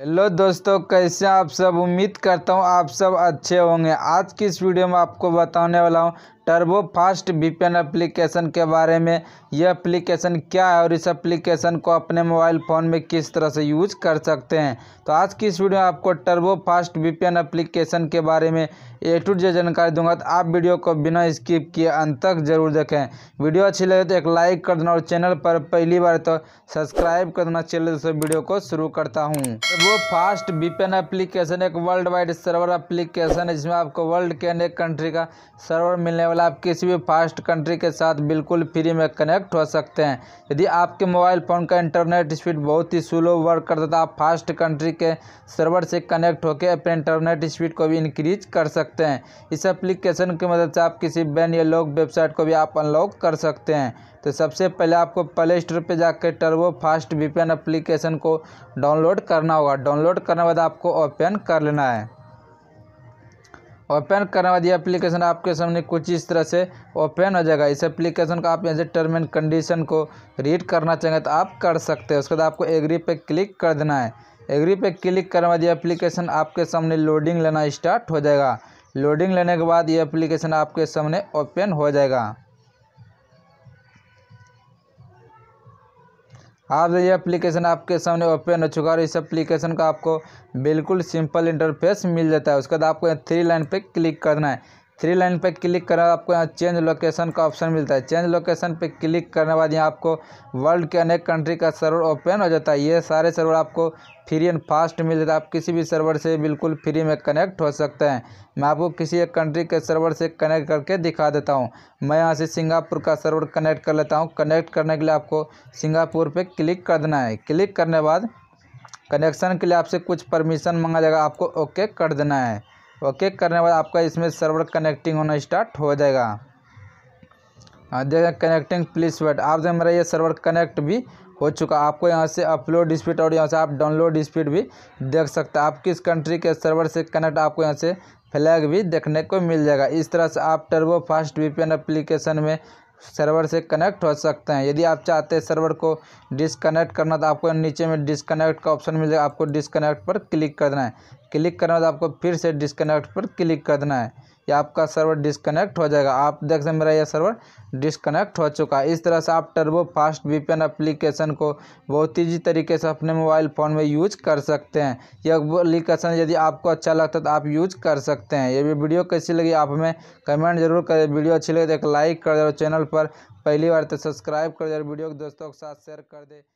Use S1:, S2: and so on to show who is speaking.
S1: hello दोस्तों कैसे आप सब उम्मीद करता हूँ आप सब अच्छे होंगे आज की इस वीडियो में आपको बताने वाला हूँ टर्बो फास्ट वीपीएन एप्लीकेशन के बारे में यह एप्लीकेशन क्या है और इस एप्लीकेशन को अपने मोबाइल फ़ोन में किस तरह से यूज कर सकते हैं तो आज की इस वीडियो में आपको टर्बो फास्ट वीपीएन एप्लीकेशन के बारे में ए टू जे जानकारी दूंगा तो आप वीडियो को बिना स्किप किए अंत तक जरूर देखें वीडियो अच्छी लगे तो एक लाइक कर देना और चैनल पर पहली बार तो सब्सक्राइब कर देना चैनल से वीडियो को शुरू करता हूँ वो फास्ट वीपीएन एप्लीकेशन एक वर्ल्ड वाइड सर्वर एप्लीकेशन है जिसमें आपको वर्ल्ड के अनेक कंट्री का सर्वर मिलने वाला केवल आप किसी भी फास्ट कंट्री के साथ बिल्कुल फ्री में कनेक्ट हो सकते हैं यदि आपके मोबाइल फ़ोन का इंटरनेट स्पीड बहुत ही स्लो वर्क करता तो आप फास्ट कंट्री के सर्वर से कनेक्ट होकर अपने इंटरनेट स्पीड को भी इंक्रीज कर सकते हैं इस एप्लीकेशन की मदद से आप किसी बैन या लोक वेबसाइट को भी आप अनलॉक कर सकते हैं तो सबसे पहले आपको प्ले स्टोर पर जाकर टर्बो फास्ट वीपीएन एप्लीकेशन को डाउनलोड करना होगा डाउनलोड करने के बाद आपको ओपन कर लेना है ओपन करने वाली एप्लीकेशन आपके सामने कुछ इस तरह से ओपन हो जाएगा इस एप्लीकेशन का आप यहाँ से टर्म एंड कंडीशन को रीड करना चाहेंगे तो आप कर सकते हैं उसके बाद आपको एग्री पे क्लिक कर देना है एग्री पे क्लिक करने वाली एप्लीकेशन आपके सामने लोडिंग लेना स्टार्ट हो जाएगा लोडिंग लेने के बाद ये एप्लीकेशन आपके सामने ओपन हो जाएगा आप ये एप्लीकेशन आपके सामने ओपन हो चुका है और इस एप्लीकेशन का आपको बिल्कुल सिंपल इंटरफेस मिल जाता है उसके बाद आपको थ्री लाइन पे क्लिक करना है थ्री लाइन पे क्लिक करा आपको यहाँ चेंज लोकेशन का ऑप्शन मिलता है चेंज लोकेशन पे क्लिक करने के बाद यहाँ आपको वर्ल्ड के अनेक कंट्री का सर्वर ओपन हो जाता है ये सारे सर्वर आपको फ्री एंड फास्ट मिल जाता है आप किसी भी सर्वर से बिल्कुल फ्री में कनेक्ट हो सकते हैं मैं आपको किसी एक कंट्री के सर्वर से कनेक्ट करके दिखा देता हूँ मैं यहाँ से सिंगापुर का सर्वर कनेक्ट कर लेता हूँ कनेक्ट करने के लिए आपको सिंगापुर पर क्लिक कर देना है क्लिक करने बाद कनेक्शन के लिए आपसे कुछ परमिशन मांगा जाएगा आपको ओके कर देना है ओके करने के बाद आपका इसमें सर्वर कनेक्टिंग होना स्टार्ट हो जाएगा देखें कनेक्टिंग प्लीज वेट आप देखें मेरा ये सर्वर कनेक्ट भी हो चुका आपको यहाँ से अपलोड स्पीड और यहाँ से आप डाउनलोड स्पीड भी देख सकते हैं आप किस कंट्री के सर्वर से कनेक्ट आपको यहाँ से फ्लैग भी देखने को मिल जाएगा इस तरह से आप टर्बो फास्ट वीपीएन एप्लीकेशन में सर्वर से कनेक्ट हो सकते हैं यदि आप चाहते हैं सर्वर को डिसकनेक्ट करना तो आपको नीचे में डिसकनेक्ट का ऑप्शन मिल जाएगा आपको डिसकनेक्ट पर क्लिक करना है क्लिक करने बाद आपको फिर से डिसकनेक्ट पर क्लिक करना है या आपका सर्वर डिस्कनेक्ट हो जाएगा आप देख सकते मेरा यह सर्वर डिस्कनेक्ट हो चुका है इस तरह से आप टर्बो फास्ट वीपीएन एप्लीकेशन को बहुत ही तरीके से अपने मोबाइल फ़ोन में यूज़ कर सकते हैं यह एप्लीकेशन यदि आपको अच्छा लगता है तो आप यूज़ कर सकते हैं ये भी वीडियो कैसी लगी आप हमें कमेंट जरूर करें वीडियो अच्छी लगे तो एक लाइक कर दे और चैनल पर पहली बार तो सब्सक्राइब कर दे वीडियो को दोस्तों के साथ शेयर कर दे